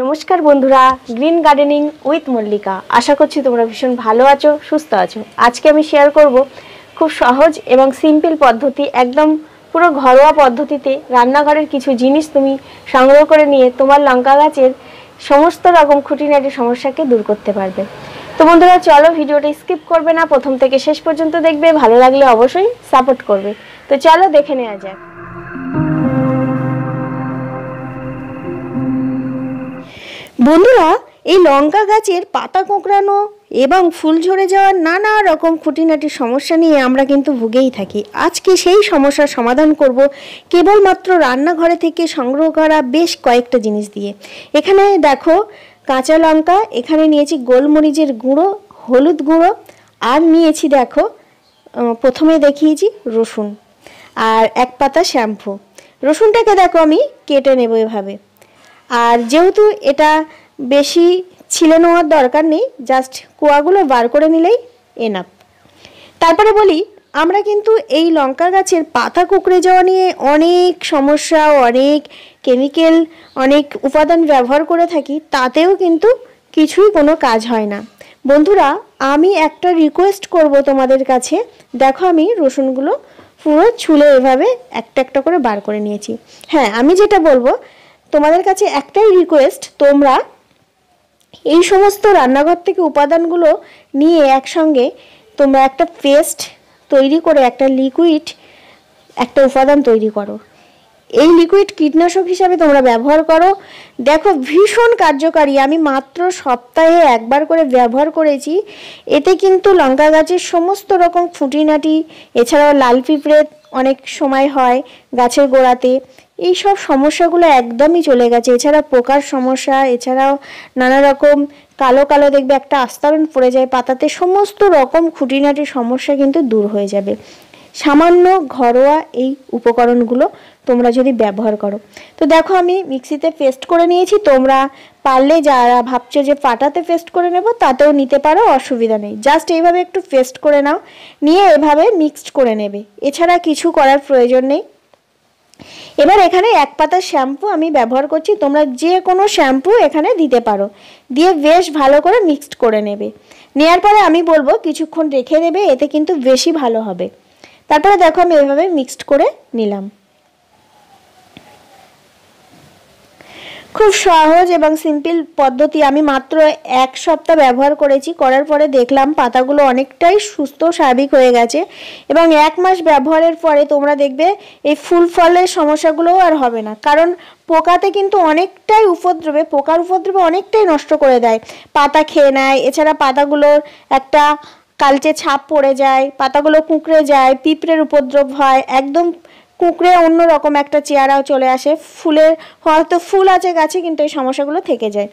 নমস্কার বন্ধুরা green gardening with Mallika আশা করছি তোমরা ভীষণ ভালো আছো সুস্থ আছো আজকে আমি শেয়ার করব খুব সহজ এবং সিম্পল পদ্ধতি একদম পুরো ঘরোয়া পদ্ধতিতে রান্নাঘরের কিছু জিনিস তুমি সংগ্রহ করে নিয়ে তোমার লঙ্কা গাছের সমস্ত রকম খুঁটিনাটি সমস্যাকে দূর করতে পারবে তো বন্ধুরা চলো ভিডিওটা স্কিপ করবে না প্রথম থেকে শেষ পর্যন্ত দেখবে ভালো লাগলে অবশ্যই সাপোর্ট করবে তো চলো দেখে নেওয়া যাক বন্ধুরা এই লঙ্কা গাছের পাতা কোঁকড়ানো এবং ফুল ঝরে যাওয়ার নানা রকম খুঁটিনাটি সমস্যা নিয়ে আমরা কিন্তু ভুগেই থাকি আজকে সেই সমস্যার সমাধান করব কেবলমাত্র রান্নাঘরে থেকে সংগ্রহ করা বেশ কয়েকটা জিনিস দিয়ে এখানে দেখো কাঁচা লঙ্কা এখানে নিয়েছি গোলমরিচের গুঁড়ো হলুদ গুঁড়ো আর নিয়েছি দেখো প্রথমে দেখিয়েছি রসুন আর এক পাতা শ্যাম্পু রসুনটাকে দেখো আমি কেটে নেব এভাবে আর যেহেতু এটা বেশি ছিলে নেওয়ার দরকার নেই জাস্ট কুয়াগুলো বার করে নিলেই এনাপ তারপরে বলি আমরা কিন্তু এই লঙ্কা গাছের পাতা কুকড়ে যাওয়া নিয়ে অনেক সমস্যা অনেক কেমিক্যাল অনেক উপাদান ব্যবহার করে থাকি তাতেও কিন্তু কিছুই কোনো কাজ হয় না বন্ধুরা আমি একটা রিকোয়েস্ট করব তোমাদের কাছে দেখো আমি রসুনগুলো পুরো ছুলে এভাবে একটা একটা করে বার করে নিয়েছি হ্যাঁ আমি যেটা বলবো তোমাদের কাছে একটাই রিকোয়েস্ট তোমরা এই সমস্ত রান্নাঘর থেকে উপাদানগুলো নিয়ে একসঙ্গে তোমরা একটা পেস্ট তৈরি করে একটা লিকুইড একটা উপাদান তৈরি করো এই লিকুইড কীটনাশক হিসাবে তোমরা ব্যবহার করো দেখো ভীষণ কার্যকারী আমি মাত্র সপ্তাহে একবার করে ব্যবহার করেছি এতে কিন্তু লঙ্কা গাছের সমস্ত রকম খুঁটিনাটি এছাড়াও লাল পিঁপড়ে অনেক সময় হয় গাছের গোড়াতে এই সব সমস্যাগুলো একদমই চলে গেছে এছাড়া পোকার সমস্যা এছাড়াও নানা রকম কালো কালো দেখবে একটা আস্তরণ পড়ে যায় পাতাতে সমস্ত রকম খুঁটিনাটি সমস্যা কিন্তু দূর হয়ে যাবে সামান্য ঘরোয়া এই উপকরণগুলো তোমরা যদি ব্যবহার করো তো দেখো আমি মিক্সিতে পেস্ট করে নিয়েছি তোমরা পারলে যারা ভাবছো যে পাটাতে পেস্ট করে নেব তাতেও নিতে পারো অসুবিধা নেই জাস্ট এইভাবে একটু পেস্ট করে নাও নিয়ে এভাবে মিক্সড করে নেবে এছাড়া কিছু করার প্রয়োজন নেই এবার এখানে এক পাতা শ্যাম্পু আমি ব্যবহার করছি তোমরা যে কোনো শ্যাম্পু এখানে দিতে পারো দিয়ে বেশ ভালো করে মিক্সড করে নেবে নেয়ার পরে আমি বলবো কিছুক্ষণ রেখে দেবে এতে কিন্তু বেশি ভালো হবে তারপরে দেখো আমি এভাবে মিক্সড করে নিলাম খুব সহজ এবং সিম্পল পদ্ধতি আমি মাত্র এক সপ্তাহ ব্যবহার করেছি করার পরে দেখলাম পাতাগুলো অনেকটাই সুস্থ স্বাভাবিক হয়ে গেছে এবং এক মাস ব্যবহারের পরে তোমরা দেখবে এই ফুল ফলের সমস্যাগুলোও আর হবে না কারণ পোকাতে কিন্তু অনেকটাই উপদ্রবে পোকার উপদ্রবে অনেকটাই নষ্ট করে দেয় পাতা খেয়ে নেয় এছাড়া পাতাগুলোর একটা কালচে ছাপ পড়ে যায় পাতাগুলো কুঁকড়ে যায় পিঁপড়ের উপদ্রব হয় একদম কুকড়ে অন্যরকম একটা চেয়ারাও চলে আসে ফুলের হয়তো ফুল আছে গাছে কিন্তু এই সমস্যাগুলো থেকে যায়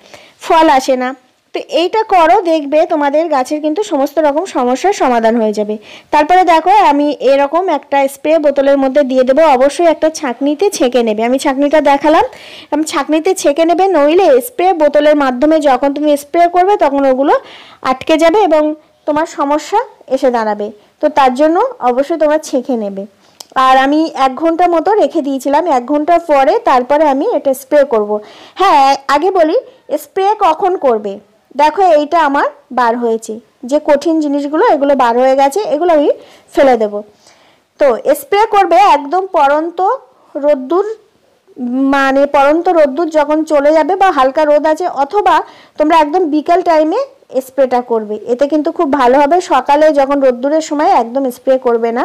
ফল আসে না তো এইটা করো দেখবে তোমাদের গাছের কিন্তু সমস্ত রকম সমস্যার সমাধান হয়ে যাবে তারপরে দেখো আমি এরকম একটা স্প্রে বোতলের মধ্যে দিয়ে দেবো অবশ্যই একটা ছাঁকনিতে ছেঁকে নেবে আমি ছাঁকনিটা দেখালাম আমি ছাঁকনিতে ছেঁকে নেবে নইলে স্প্রে বোতলের মাধ্যমে যখন তুমি স্প্রে করবে তখন ওগুলো আটকে যাবে এবং তোমার সমস্যা এসে দাঁড়াবে তো তার জন্য অবশ্যই তোমরা ছেঁকে নেবে আর আমি এক ঘন্টা মতো রেখে দিয়েছিলাম এক ঘন্টা পরে তারপরে আমি এটা স্প্রে করব। হ্যাঁ আগে বলি স্প্রে কখন করবে দেখো এইটা আমার বার হয়েছে যে কঠিন জিনিসগুলো এগুলো বার হয়ে গেছে এগুলো আমি ফেলে দেব তো স্প্রে করবে একদম পরন্ত রোদ্দুর মানে পরন্ত রোদ্দুর যখন চলে যাবে বা হালকা রোদ আছে অথবা তোমরা একদম বিকাল টাইমে স্প্রেটা করবে এতে কিন্তু খুব ভালো হবে সকালে যখন রোদ্দুরের সময় একদম স্প্রে করবে না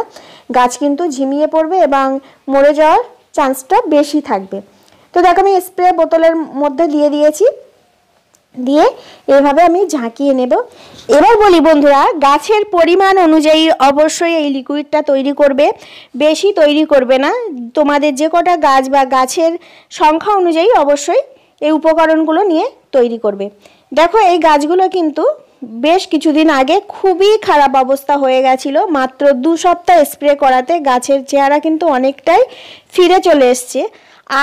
গাছ কিন্তু ঝিমিয়ে পড়বে এবং মরে যাওয়ার চান্সটা বেশি থাকবে তো দেখো আমি স্প্রে বোতলের মধ্যে দিয়ে দিয়েছি দিয়ে এভাবে আমি ঝাঁকিয়ে নেব এবার বলি বন্ধুরা গাছের পরিমাণ অনুযায়ী অবশ্যই এই লিকুইডটা তৈরি করবে বেশি তৈরি করবে না তোমাদের যে কটা গাছ বা গাছের সংখ্যা অনুযায়ী অবশ্যই এই উপকরণগুলো নিয়ে তৈরি করবে দেখো এই গাছগুলো কিন্তু বেশ কিছুদিন আগে খুবই খারাপ অবস্থা হয়ে গেছিল মাত্র দু সপ্তাহ স্প্রে করাতে গাছের চেহারা কিন্তু অনেকটাই ফিরে চলে এসছে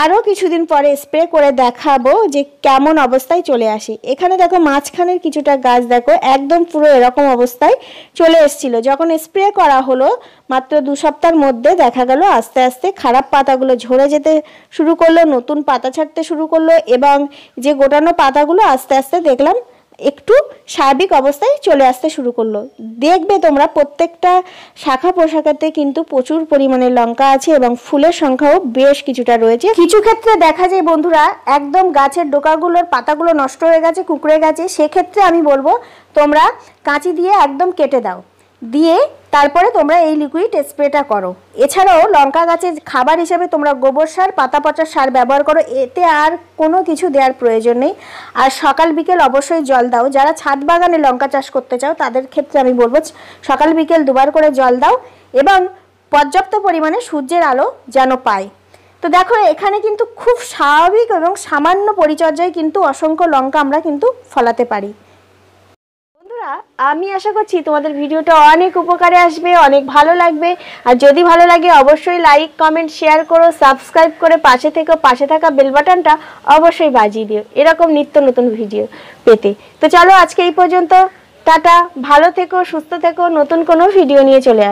আরও কিছুদিন পরে স্প্রে করে দেখাবো যে কেমন অবস্থায় চলে আসে এখানে দেখো মাঝখানের কিছুটা গাছ দেখো একদম পুরো এরকম অবস্থায় চলে এসছিল যখন স্প্রে করা হলো মাত্র দু সপ্তাহের মধ্যে দেখা গেল আস্তে আস্তে খারাপ পাতাগুলো ঝরে যেতে শুরু করলো নতুন পাতা ছাড়তে শুরু করলো এবং যে গোটানো পাতাগুলো আস্তে আস্তে দেখলাম একটু স্বাভাবিক অবস্থায় চলে আসতে শুরু করলো দেখবে তোমরা প্রত্যেকটা শাখা পোশাকাতে কিন্তু প্রচুর পরিমাণে লঙ্কা আছে এবং ফুলের সংখ্যাও বেশ কিছুটা রয়েছে কিছু ক্ষেত্রে দেখা যায় বন্ধুরা একদম গাছের ডোকাগুলোর পাতাগুলো নষ্ট হয়ে গেছে কুকড়ে গেছে সেক্ষেত্রে আমি বলবো তোমরা কাঁচি দিয়ে একদম কেটে দাও দিয়ে তারপরে তোমরা এই লিকুইড স্প্রেটা করো এছাড়াও লঙ্কা গাছে খাবার হিসাবে তোমরা গোবর সার পাতা পচা সার ব্যবহার করো এতে আর কোনো কিছু দেওয়ার প্রয়োজন নেই আর সকাল বিকেল অবশ্যই জল দাও যারা ছাদ বাগানে লঙ্কা চাষ করতে চাও তাদের ক্ষেত্রে আমি বলবো সকাল বিকেল দুবার করে জল দাও এবং পর্যাপ্ত পরিমাণে সূর্যের আলো যেন পায় তো দেখো এখানে কিন্তু খুব স্বাভাবিক এবং সামান্য পরিচর্যায় কিন্তু অসংখ্য লঙ্কা আমরা কিন্তু ফলাতে পারি আমি আশা করছি তোমাদের ভিডিওটা অনেক উপকারে আসবে অনেক ভালো লাগবে আর যদি ভালো লাগে অবশ্যই লাইক কমেন্ট শেয়ার করো সাবস্ক্রাইব করে পাশে থেকে পাশে থাকা বেল বাটনটা অবশ্যই বাজিয়ে দিও এরকম নিত্য নতুন ভিডিও পেতে তো চলো আজকে এই পর্যন্ত টাটা ভালো থেকো সুস্থ থেকো নতুন কোনো ভিডিও নিয়ে চলে